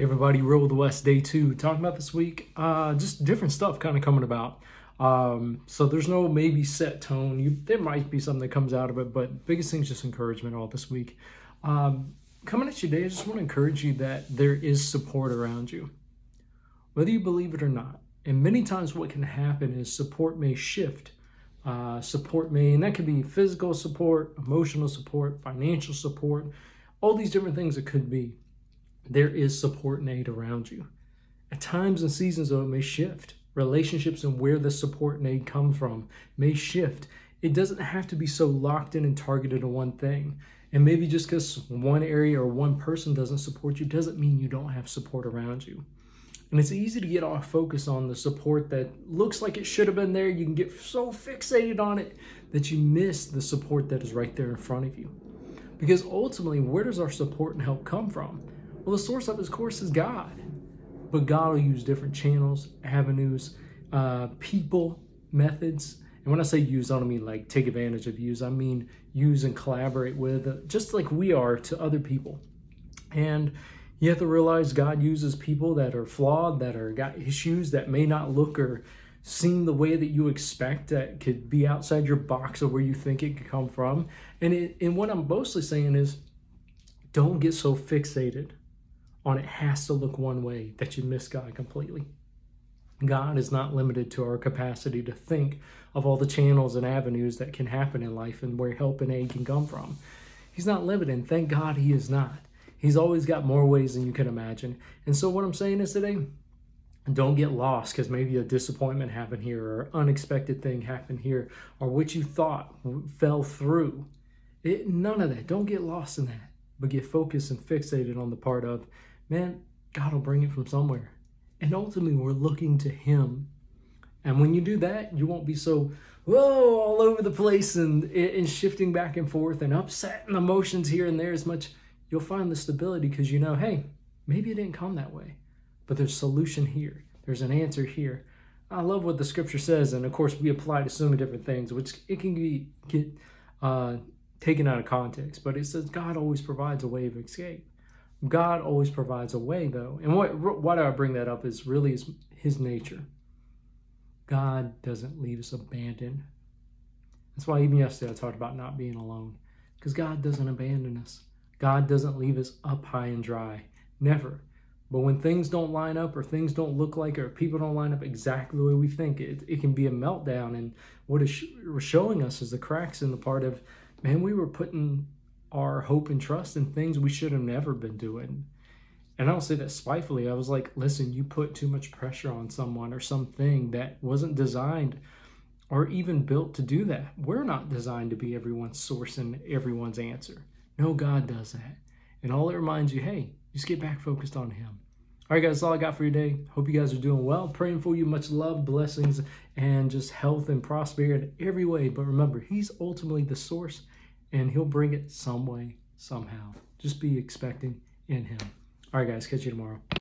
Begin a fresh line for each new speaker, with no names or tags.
everybody roll the west day two talking about this week uh just different stuff kind of coming about um so there's no maybe set tone you there might be something that comes out of it but biggest thing is just encouragement all this week um coming at you today i just want to encourage you that there is support around you whether you believe it or not and many times what can happen is support may shift uh, support may and that could be physical support emotional support financial support all these different things it could be there is support and aid around you. At times and seasons, though, it may shift. Relationships and where the support and aid come from may shift. It doesn't have to be so locked in and targeted to one thing. And maybe just because one area or one person doesn't support you doesn't mean you don't have support around you. And it's easy to get off focus on the support that looks like it should have been there. You can get so fixated on it that you miss the support that is right there in front of you. Because ultimately, where does our support and help come from? Well, the source of his course is God. But God will use different channels, avenues, uh, people, methods. And when I say use, I don't mean like take advantage of use. I mean use and collaborate with, uh, just like we are to other people. And you have to realize God uses people that are flawed, that are got issues that may not look or seem the way that you expect that could be outside your box of where you think it could come from. And it, and what I'm mostly saying is don't get so fixated on it has to look one way that you miss God completely. God is not limited to our capacity to think of all the channels and avenues that can happen in life and where help and aid can come from. He's not limited, thank God he is not. He's always got more ways than you can imagine. And so, what I'm saying is today, don't get lost because maybe a disappointment happened here or unexpected thing happened here or what you thought fell through. It, none of that. Don't get lost in that, but get focused and fixated on the part of man, God will bring it from somewhere. And ultimately, we're looking to Him. And when you do that, you won't be so, whoa, all over the place and, and shifting back and forth and upset and emotions here and there as much. You'll find the stability because you know, hey, maybe it didn't come that way, but there's solution here. There's an answer here. I love what the scripture says, and of course, we apply to so many different things, which it can be get uh, taken out of context. But it says God always provides a way of escape. God always provides a way, though. And what, why do I bring that up is really is his nature. God doesn't leave us abandoned. That's why even yesterday I talked about not being alone, because God doesn't abandon us. God doesn't leave us up high and dry, never. But when things don't line up, or things don't look like, or people don't line up exactly the way we think, it, it can be a meltdown. And what it's showing us is the cracks in the part of, man, we were putting our hope and trust in things we should have never been doing. And I don't say that spitefully. I was like, listen, you put too much pressure on someone or something that wasn't designed or even built to do that. We're not designed to be everyone's source and everyone's answer. No, God does that. And all it reminds you, hey, just get back focused on Him. All right, guys, that's all I got for your day. Hope you guys are doing well. Praying for you. Much love, blessings, and just health and prosperity in every way. But remember, He's ultimately the source and he'll bring it some way, somehow. Just be expecting in him. All right, guys, catch you tomorrow.